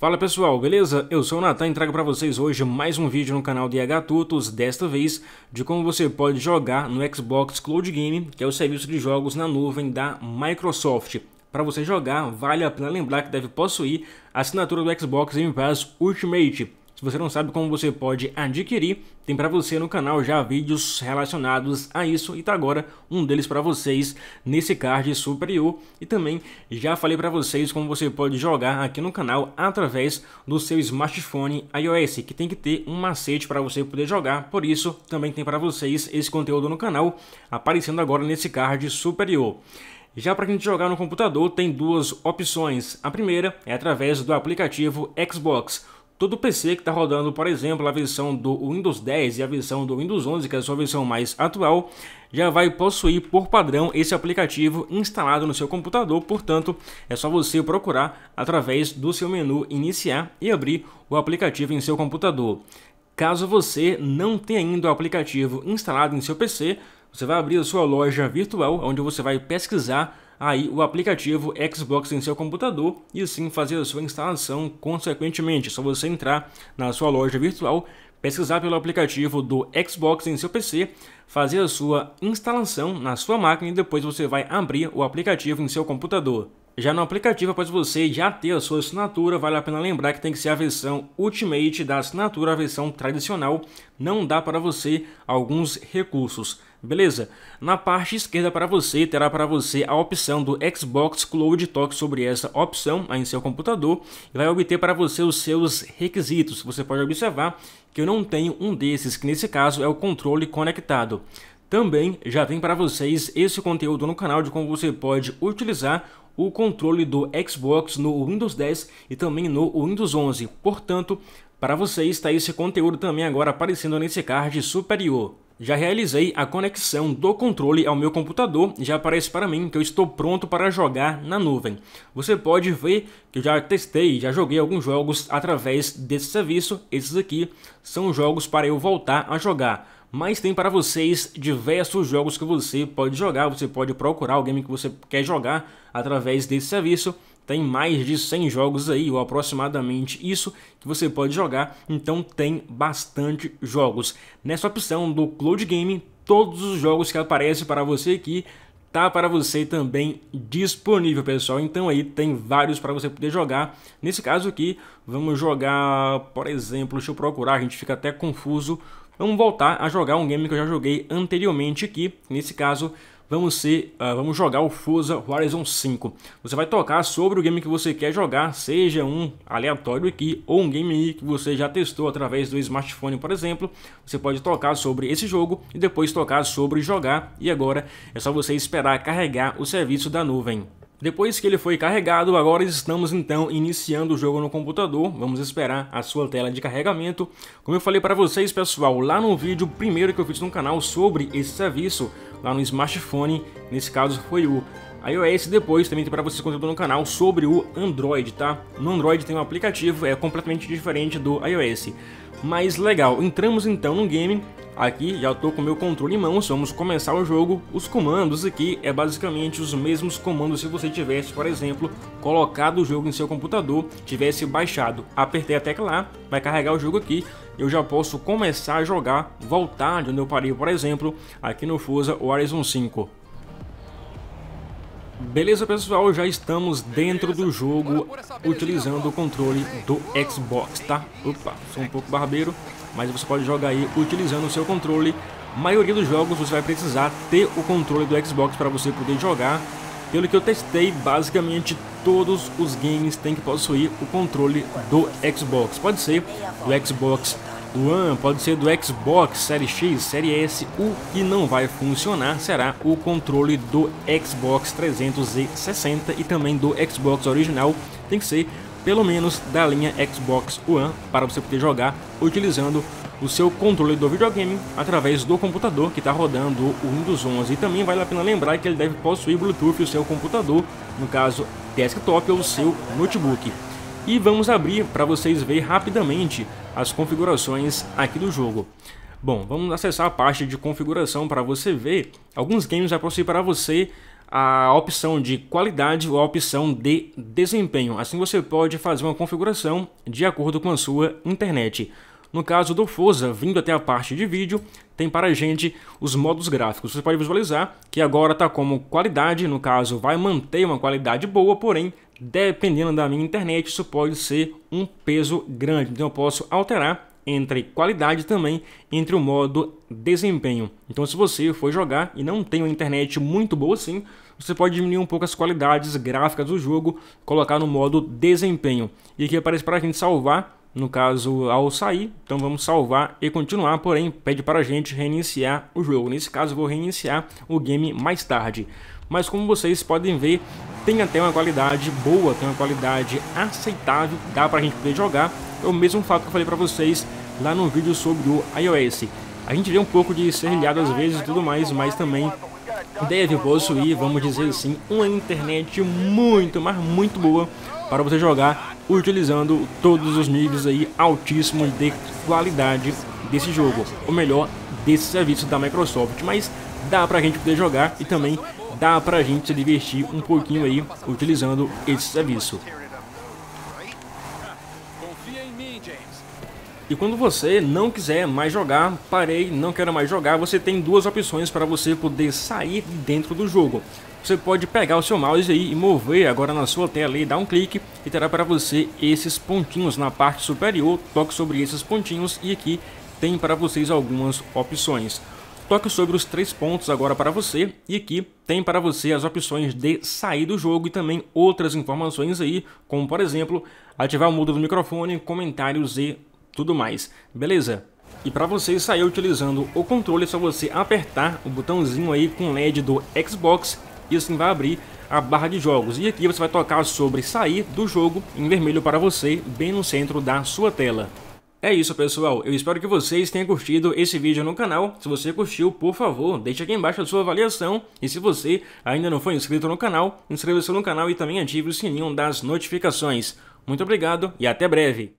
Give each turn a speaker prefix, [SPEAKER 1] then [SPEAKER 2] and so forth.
[SPEAKER 1] Fala pessoal, beleza? Eu sou o Natan e trago para vocês hoje mais um vídeo no canal de Tutos, desta vez de como você pode jogar no Xbox Cloud Game, que é o serviço de jogos na nuvem da Microsoft. Para você jogar, vale a pena lembrar que deve possuir a assinatura do Xbox Game Pass Ultimate, se você não sabe como você pode adquirir, tem para você no canal já vídeos relacionados a isso e tá agora um deles para vocês nesse card superior. E também já falei para vocês como você pode jogar aqui no canal através do seu smartphone iOS, que tem que ter um macete para você poder jogar. Por isso também tem para vocês esse conteúdo no canal aparecendo agora nesse card superior. Já para quem jogar no computador, tem duas opções. A primeira é através do aplicativo Xbox. Todo PC que está rodando, por exemplo, a versão do Windows 10 e a versão do Windows 11, que é a sua versão mais atual, já vai possuir por padrão esse aplicativo instalado no seu computador, portanto, é só você procurar através do seu menu iniciar e abrir o aplicativo em seu computador. Caso você não tenha ainda o aplicativo instalado em seu PC, você vai abrir a sua loja virtual, onde você vai pesquisar aí o aplicativo Xbox em seu computador e sim fazer a sua instalação consequentemente. É só você entrar na sua loja virtual, pesquisar pelo aplicativo do Xbox em seu PC, fazer a sua instalação na sua máquina e depois você vai abrir o aplicativo em seu computador. Já no aplicativo, após você já ter a sua assinatura, vale a pena lembrar que tem que ser a versão Ultimate da assinatura, a versão tradicional, não dá para você alguns recursos. Beleza? Na parte esquerda para você, terá para você a opção do Xbox Cloud Talk sobre essa opção aí em seu computador e vai obter para você os seus requisitos. Você pode observar que eu não tenho um desses, que nesse caso é o controle conectado. Também já tem para vocês esse conteúdo no canal de como você pode utilizar o controle do Xbox no Windows 10 e também no Windows 11. Portanto, para você está esse conteúdo também agora aparecendo nesse card superior. Já realizei a conexão do controle ao meu computador, já aparece para mim que eu estou pronto para jogar na nuvem. Você pode ver que eu já testei, já joguei alguns jogos através desse serviço, esses aqui são jogos para eu voltar a jogar mas tem para vocês diversos jogos que você pode jogar, você pode procurar o game que você quer jogar através desse serviço. Tem mais de 100 jogos aí, ou aproximadamente isso, que você pode jogar, então tem bastante jogos. Nessa opção do Cloud Game, todos os jogos que aparecem para você aqui tá para você também disponível, pessoal. Então aí tem vários para você poder jogar. Nesse caso aqui, vamos jogar, por exemplo, deixa eu procurar, a gente fica até confuso, Vamos voltar a jogar um game que eu já joguei anteriormente aqui. Nesse caso, vamos ser, uh, vamos jogar o Forza Horizon 5. Você vai tocar sobre o game que você quer jogar, seja um aleatório aqui ou um game que você já testou através do smartphone, por exemplo. Você pode tocar sobre esse jogo e depois tocar sobre jogar. E agora é só você esperar carregar o serviço da nuvem. Depois que ele foi carregado, agora estamos então iniciando o jogo no computador. Vamos esperar a sua tela de carregamento. Como eu falei para vocês, pessoal, lá no vídeo primeiro que eu fiz no canal sobre esse serviço, lá no smartphone, nesse caso foi o iOS depois também tem para vocês conteúdo no canal sobre o Android, tá? No Android tem um aplicativo, é completamente diferente do iOS. Mas legal, entramos então no game, Aqui já estou com meu controle em mãos, vamos começar o jogo. Os comandos aqui é basicamente os mesmos comandos se você tivesse, por exemplo, colocado o jogo em seu computador, tivesse baixado. Apertei a tecla vai carregar o jogo aqui. Eu já posso começar a jogar, voltar de onde eu parei, por exemplo, aqui no Forza Horizon 5. Beleza pessoal, já estamos dentro do jogo utilizando o controle do Xbox, tá? Opa, sou um pouco barbeiro mas você pode jogar aí utilizando o seu controle. A maioria dos jogos você vai precisar ter o controle do Xbox para você poder jogar. Pelo que eu testei, basicamente todos os games têm que possuir o controle do Xbox. Pode ser do Xbox One, pode ser do Xbox Série X, Série S. O que não vai funcionar será o controle do Xbox 360 e também do Xbox original. Tem que ser pelo menos da linha Xbox One, para você poder jogar utilizando o seu controle do videogame através do computador que está rodando o Windows 11. E também vale a pena lembrar que ele deve possuir Bluetooth o seu computador, no caso desktop ou seu notebook. E vamos abrir para vocês ver rapidamente as configurações aqui do jogo. Bom, vamos acessar a parte de configuração para você ver alguns games vai para você a opção de qualidade ou a opção de desempenho. Assim você pode fazer uma configuração de acordo com a sua internet. No caso do Forza, vindo até a parte de vídeo, tem para a gente os modos gráficos. Você pode visualizar que agora está como qualidade, no caso vai manter uma qualidade boa, porém, dependendo da minha internet, isso pode ser um peso grande. Então eu posso alterar entre qualidade também entre o modo desempenho. Então, se você for jogar e não tem uma internet muito boa assim, você pode diminuir um pouco as qualidades gráficas do jogo, colocar no modo desempenho. E aqui aparece para a gente salvar, no caso ao sair, então vamos salvar e continuar, porém pede para a gente reiniciar o jogo. Nesse caso, vou reiniciar o game mais tarde. Mas como vocês podem ver, tem até uma qualidade boa, tem uma qualidade aceitável, dá para a gente poder jogar. É o mesmo fato que eu falei para vocês lá no vídeo sobre o iOS. A gente vê um pouco de serrilhado às vezes e tudo mais, mas também deve possuir, vamos dizer assim, uma internet muito, mas muito boa para você jogar utilizando todos os níveis aí altíssimos de qualidade desse jogo, ou melhor, desse serviço da Microsoft, mas dá pra gente poder jogar e também dá pra gente se divertir um pouquinho aí utilizando esse serviço. E quando você não quiser mais jogar, parei, não quero mais jogar, você tem duas opções para você poder sair de dentro do jogo. Você pode pegar o seu mouse aí e mover agora na sua tela e dar um clique e terá para você esses pontinhos na parte superior, toque sobre esses pontinhos e aqui tem para vocês algumas opções. Toque sobre os três pontos agora para você e aqui tem para você as opções de sair do jogo e também outras informações aí, como por exemplo, ativar o mudo do microfone, comentários e tudo mais, beleza? E para você sair utilizando o controle é só você apertar o botãozinho aí com LED do Xbox e assim vai abrir a barra de jogos. E aqui você vai tocar sobre sair do jogo em vermelho para você, bem no centro da sua tela. É isso pessoal, eu espero que vocês tenham curtido esse vídeo no canal, se você curtiu, por favor, deixe aqui embaixo a sua avaliação, e se você ainda não foi inscrito no canal, inscreva-se no canal e também ative o sininho das notificações. Muito obrigado e até breve!